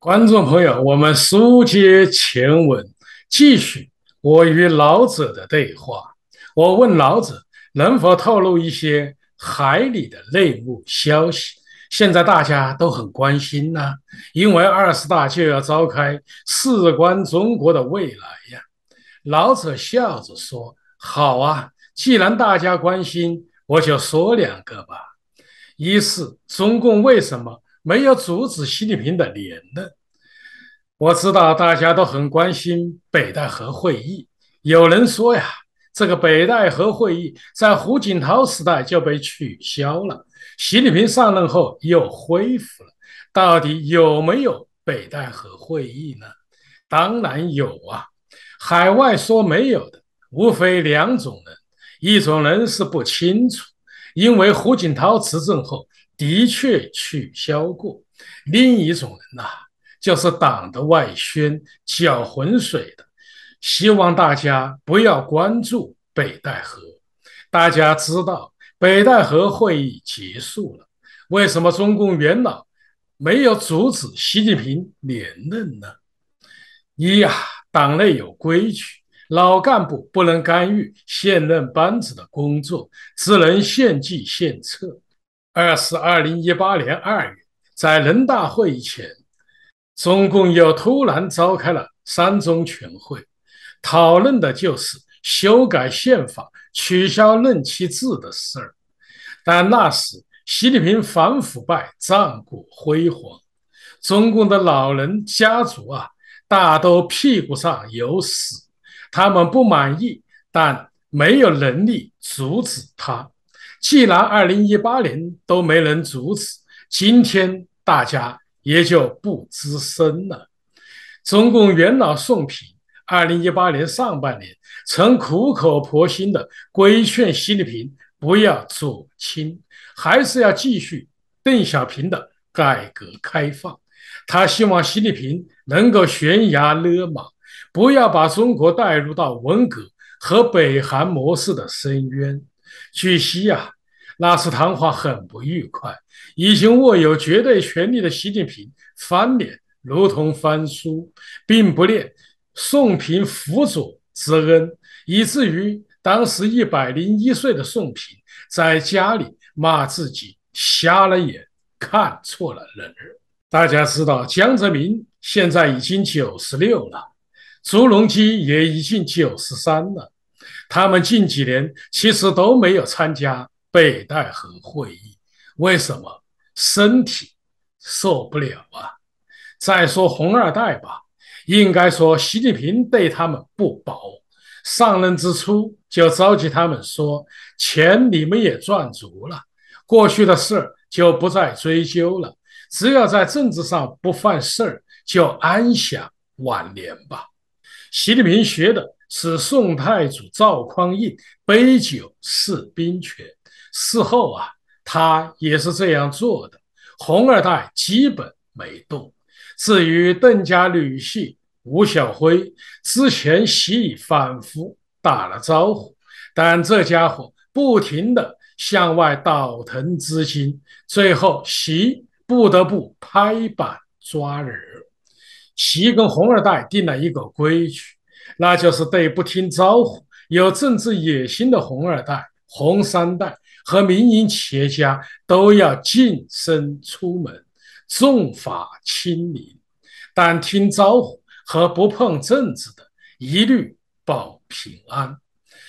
观众朋友，我们书接前文，继续我与老者的对话。我问老者能否透露一些海里的内幕消息？现在大家都很关心呐，因为二十大就要召开，事关中国的未来呀。老者笑着说：“好啊，既然大家关心，我就说两个吧。一是中共为什么没有阻止习近平的连任？”我知道大家都很关心北戴河会议。有人说呀，这个北戴河会议在胡锦涛时代就被取消了，习近平上任后又恢复了。到底有没有北戴河会议呢？当然有啊！海外说没有的，无非两种人：一种人是不清楚，因为胡锦涛执政后的确取消过；另一种人呐。就是党的外宣搅浑水的，希望大家不要关注北戴河。大家知道北戴河会议结束了，为什么中共元老没有阻止习近平连任呢？一呀，党内有规矩，老干部不能干预现任班子的工作，只能献计献策。二是二零一八年二月在人大会议前。中共又突然召开了三中全会，讨论的就是修改宪法、取消任期制的事儿。但那时习近平反腐败战果辉煌，中共的老人家族啊，大都屁股上有屎，他们不满意，但没有能力阻止他。既然二零一八年都没能阻止，今天大家。也就不吱声了。中共元老宋平，二零一八年上半年曾苦口婆心的规劝习近平不要左倾，还是要继续邓小平的改革开放。他希望习近平能够悬崖勒马，不要把中国带入到文革和北韩模式的深渊。据悉呀。那次谈话很不愉快。已经握有绝对权力的习近平翻脸如同翻书，并不念宋平辅佐之恩，以至于当时一百零一岁的宋平在家里骂自己瞎了眼，看错了人。大家知道，江泽民现在已经九十六了，朱镕基也已经九十三了，他们近几年其实都没有参加。北戴河会议，为什么身体受不了啊？再说红二代吧，应该说习近平对他们不薄，上任之初就召集他们说：“钱你们也赚足了，过去的事儿就不再追究了，只要在政治上不犯事儿，就安享晚年吧。”习近平学的是宋太祖赵匡胤，杯酒释兵权。事后啊，他也是这样做的。红二代基本没动。至于邓家女婿吴晓辉，之前习反复打了招呼，但这家伙不停的向外倒腾资金，最后习不得不拍板抓人。习跟红二代定了一个规矩，那就是对不听招呼、有政治野心的红二代、红三代。和民营企业家都要净身出门，重法亲民，但听招呼和不碰政治的一律保平安。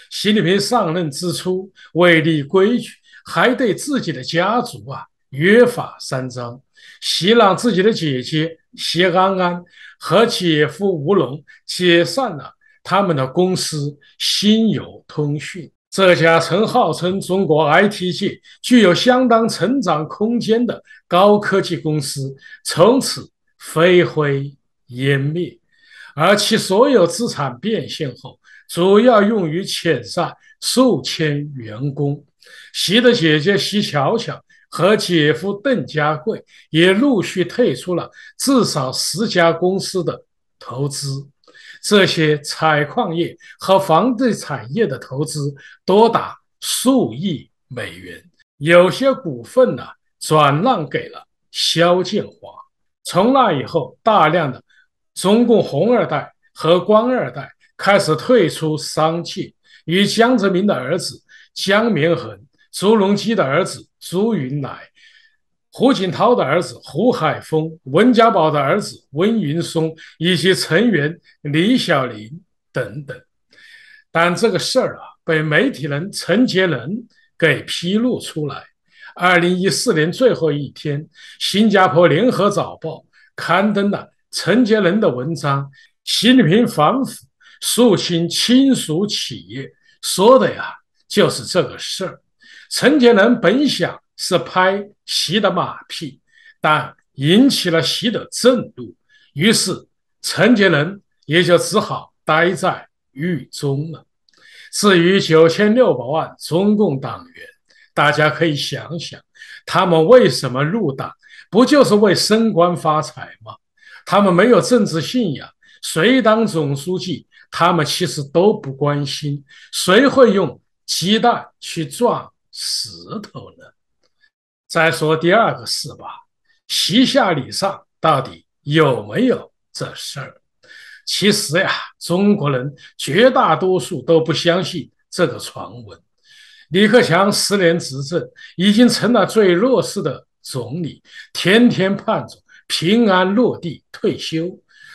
习近平上任之初未立规矩，还对自己的家族啊约法三章。习朗自己的姐姐席安安和姐夫吴龙解散了他们的公司新友通讯。这家曾号称中国 IT 界具有相当成长空间的高科技公司，从此灰灰湮灭，而其所有资产变现后，主要用于遣散数千员工。习的姐姐习巧巧和姐夫邓家贵也陆续退出了至少十家公司的投资。这些采矿业和房地产业的投资多达数亿美元，有些股份呢转让给了肖建华。从那以后，大量的中共红二代和官二代开始退出商界，与江泽民的儿子江绵恒、朱镕基的儿子朱云来。胡锦涛的儿子胡海峰，温家宝的儿子温云松，以及成员李小林等等。但这个事儿啊，被媒体人陈杰伦给披露出来。二零一四年最后一天，新加坡联合早报刊登了陈杰伦的文章《习近平反腐肃清亲属企业》，说的呀就是这个事儿。陈杰伦本想。是拍习的马屁，但引起了习的震怒，于是陈杰伦也就只好待在狱中了。至于九千六百万中共党员，大家可以想想，他们为什么入党？不就是为升官发财吗？他们没有政治信仰，谁当总书记，他们其实都不关心。谁会用鸡蛋去撞石头呢？再说第二个事吧，西下礼上到底有没有这事儿？其实呀，中国人绝大多数都不相信这个传闻。李克强十年执政，已经成了最弱势的总理，天天盼着平安落地退休。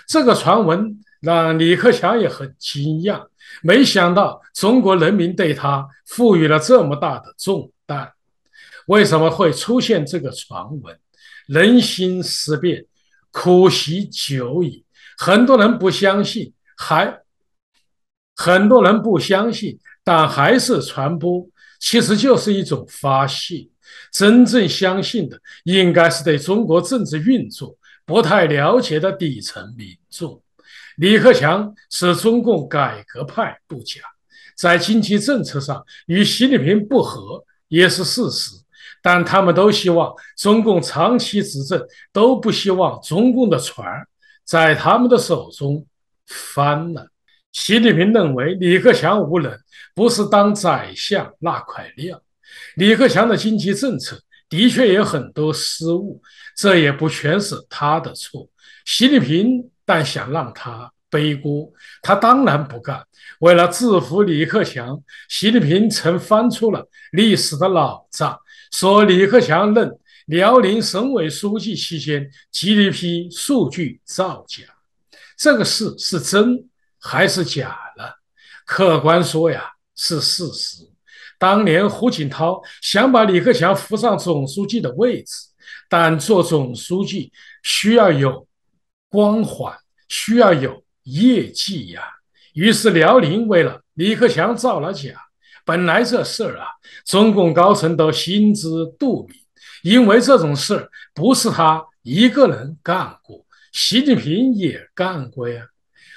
这个传闻让李克强也很惊讶，没想到中国人民对他赋予了这么大的重担。为什么会出现这个传闻？人心思变，苦习久矣。很多人不相信，还很多人不相信，但还是传播，其实就是一种发泄。真正相信的，应该是对中国政治运作不太了解的底层民众。李克强是中共改革派不假，在经济政策上与习近平不合也是事实。但他们都希望中共长期执政，都不希望中共的船在他们的手中翻了。习近平认为李克强无能，不是当宰相那块料。李克强的经济政策的确有很多失误，这也不全是他的错。习近平但想让他背锅，他当然不干。为了制服李克强，习近平曾翻出了历史的老账。说李克强任辽宁省委书记期间，GDP 数据造假，这个事是真还是假呢？客观说呀，是事实。当年胡锦涛想把李克强扶上总书记的位置，但做总书记需要有光环，需要有业绩呀。于是辽宁为了李克强造了假。本来这事儿啊，中共高层都心知肚明，因为这种事儿不是他一个人干过，习近平也干过呀。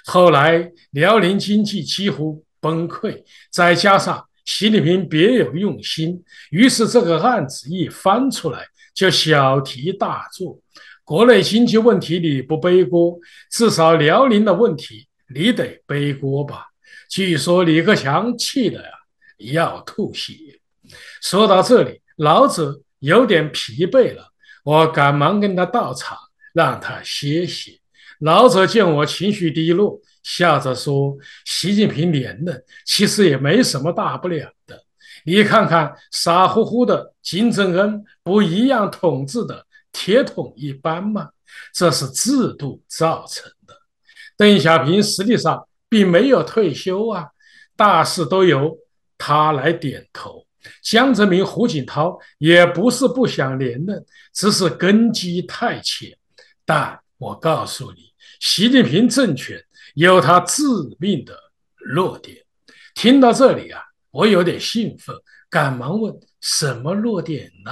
后来辽宁经济几乎崩溃，再加上习近平别有用心，于是这个案子一翻出来就小题大做。国内经济问题你不背锅，至少辽宁的问题你得背锅吧？据说李克强气的呀。要吐血！说到这里，老者有点疲惫了，我赶忙跟他倒茶，让他歇歇。老者见我情绪低落，笑着说：“习近平连任，其实也没什么大不了的。你看看傻乎乎的金正恩不一样统治的铁桶一般吗？这是制度造成的。邓小平实际上并没有退休啊，大事都有。”他来点头，江泽民、胡锦涛也不是不想连任，只是根基太浅。但我告诉你，习近平政权有他致命的弱点。听到这里啊，我有点兴奋，赶忙问：“什么弱点呢？”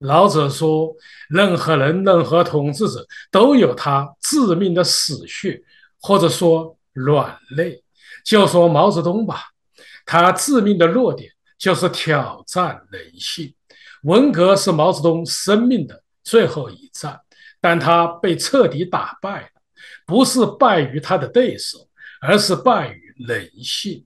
老者说：“任何人、任何统治者都有他致命的死穴，或者说软肋。就说毛泽东吧。”他致命的弱点就是挑战人性。文革是毛泽东生命的最后一战，但他被彻底打败了，不是败于他的对手，而是败于人性。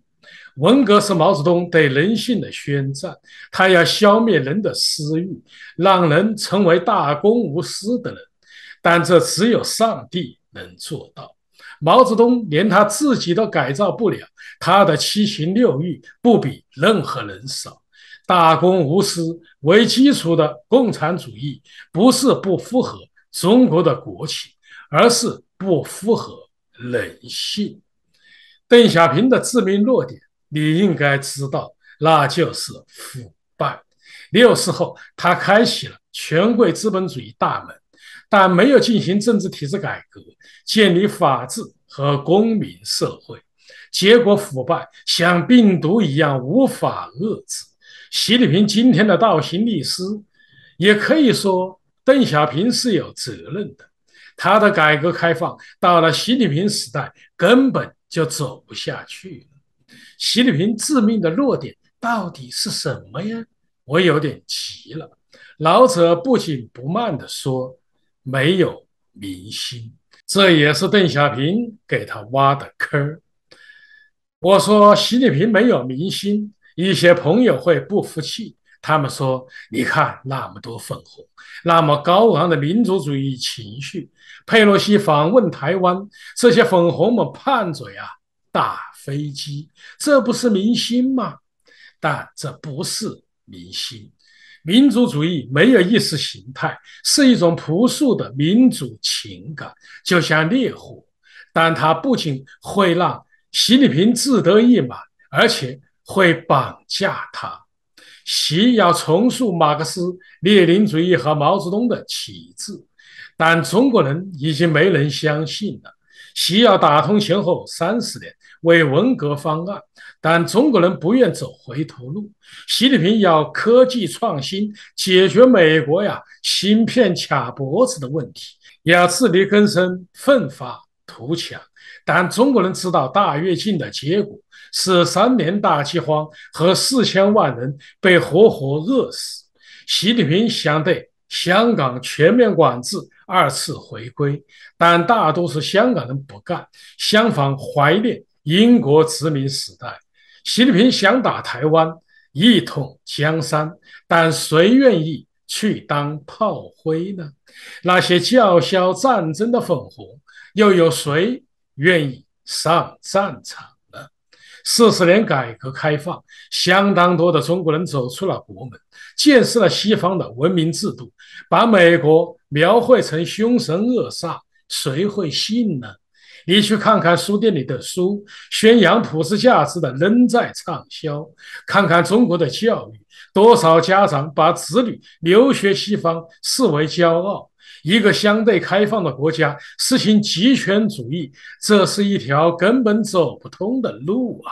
文革是毛泽东对人性的宣战，他要消灭人的私欲，让人成为大公无私的人，但这只有上帝能做到。毛泽东连他自己都改造不了，他的七情六欲不比任何人少。大公无私为基础的共产主义不是不符合中国的国情，而是不符合人性。邓小平的致命弱点你应该知道，那就是腐败。六四后，他开启了权贵资本主义大门。但没有进行政治体制改革，建立法治和公民社会，结果腐败像病毒一样无法遏制。习近平今天的倒行逆施，也可以说邓小平是有责任的。他的改革开放到了习近平时代根本就走不下去了。习近平致命的弱点到底是什么呀？我有点急了。老者不紧不慢地说。没有明星，这也是邓小平给他挖的坑。我说习近平没有明星，一些朋友会不服气，他们说：“你看那么多粉红，那么高昂的民族主义情绪，佩洛西访问台湾，这些粉红们盼嘴啊，打飞机，这不是明星吗？”但这不是明星。民族主义没有意识形态，是一种朴素的民族情感，就像烈火。但它不仅会让习近平自得意满，而且会绑架他。习要重塑马克思、列宁主义和毛泽东的旗帜，但中国人已经没人相信了。习要打通前后三十年。为文革方案，但中国人不愿走回头路。习近平要科技创新解决美国呀芯片卡脖子的问题，要自力更生、奋发图强。但中国人知道大跃进的结果是三年大饥荒和四千万人被活活饿死。习近平想对香港全面管制二次回归，但大多数香港人不干，相反怀念。英国殖民时代，习近平想打台湾一统江山，但谁愿意去当炮灰呢？那些叫嚣战争的粉红，又有谁愿意上战场呢？四十年改革开放，相当多的中国人走出了国门，见识了西方的文明制度，把美国描绘成凶神恶煞，谁会信呢？你去看看书店里的书，宣扬普世价值的仍在畅销。看看中国的教育，多少家长把子女留学西方视为骄傲。一个相对开放的国家实行集权主义，这是一条根本走不通的路啊！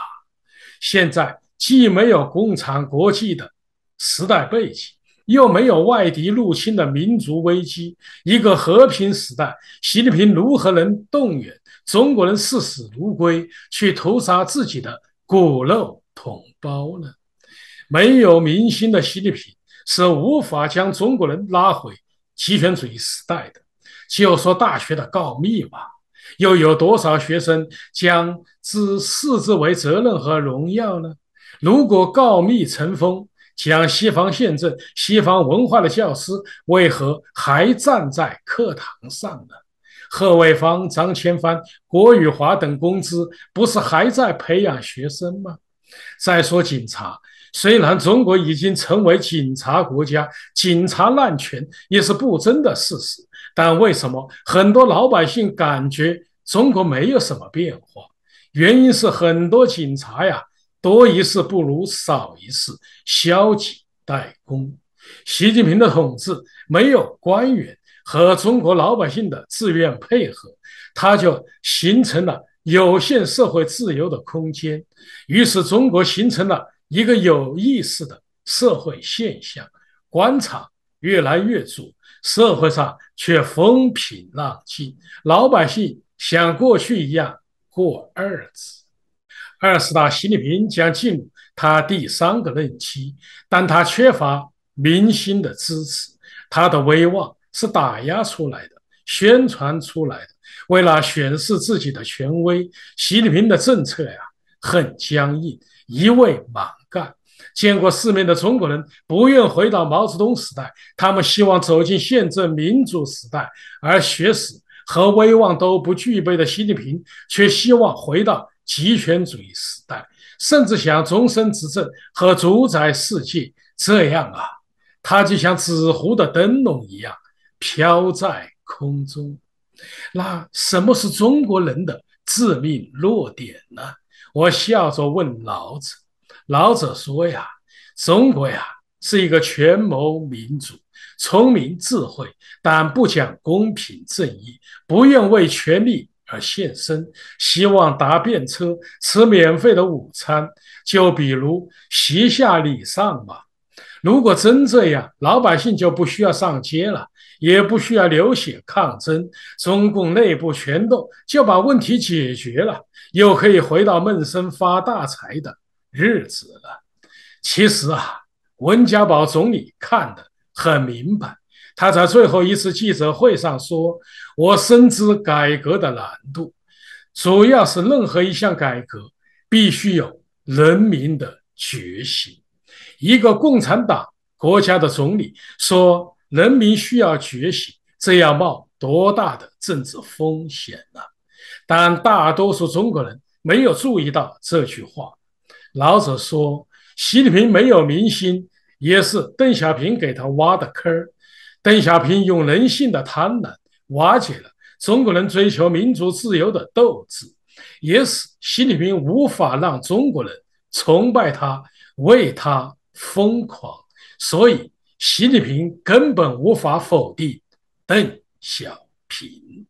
现在既没有共产国际的时代背景，又没有外敌入侵的民族危机，一个和平时代，习近平如何能动员？中国人视死如归，去屠杀自己的骨肉同胞呢？没有民心的习近平是无法将中国人拉回极权主义时代的。就说大学的告密吧，又有多少学生将之视之为责任和荣耀呢？如果告密成风，讲西方宪政、西方文化的教师为何还站在课堂上呢？贺卫方、张千帆、郭宇华等公司不是还在培养学生吗？再说警察，虽然中国已经成为警察国家，警察滥权也是不争的事实，但为什么很多老百姓感觉中国没有什么变化？原因是很多警察呀，多一事不如少一事，消极怠工。习近平的统治没有官员。和中国老百姓的自愿配合，他就形成了有限社会自由的空间。于是，中国形成了一个有意思的社会现象：官场越来越主，社会上却风平浪静，老百姓像过去一样过日子。二十大习近平将进入他第三个任期，但他缺乏民心的支持，他的威望。是打压出来的，宣传出来的。为了显示自己的权威，习近平的政策呀很僵硬，一味蛮干。见过世面的中国人不愿回到毛泽东时代，他们希望走进宪政民主时代。而学识和威望都不具备的习近平却希望回到集权主义时代，甚至想终身执政和主宰世界。这样啊，他就像纸糊的灯笼一样。飘在空中，那什么是中国人的致命弱点呢？我笑着问老者，老者说呀，中国呀是一个权谋民主，聪明智慧，但不讲公平正义，不愿为权力而献身，希望搭便车，吃免费的午餐，就比如席下礼上嘛。如果真这样，老百姓就不需要上街了，也不需要流血抗争，中共内部全动就把问题解决了，又可以回到闷声发大财的日子了。其实啊，温家宝总理看得很明白，他在最后一次记者会上说：“我深知改革的难度，主要是任何一项改革必须有人民的决心。”一个共产党国家的总理说：“人民需要觉醒，这要冒多大的政治风险啊！”但大多数中国人没有注意到这句话。老者说：“习近平没有民心，也是邓小平给他挖的坑。邓小平用人性的贪婪瓦解了中国人追求民族自由的斗志，也使习近平无法让中国人崇拜他，为他。”疯狂，所以习近平根本无法否定邓小平。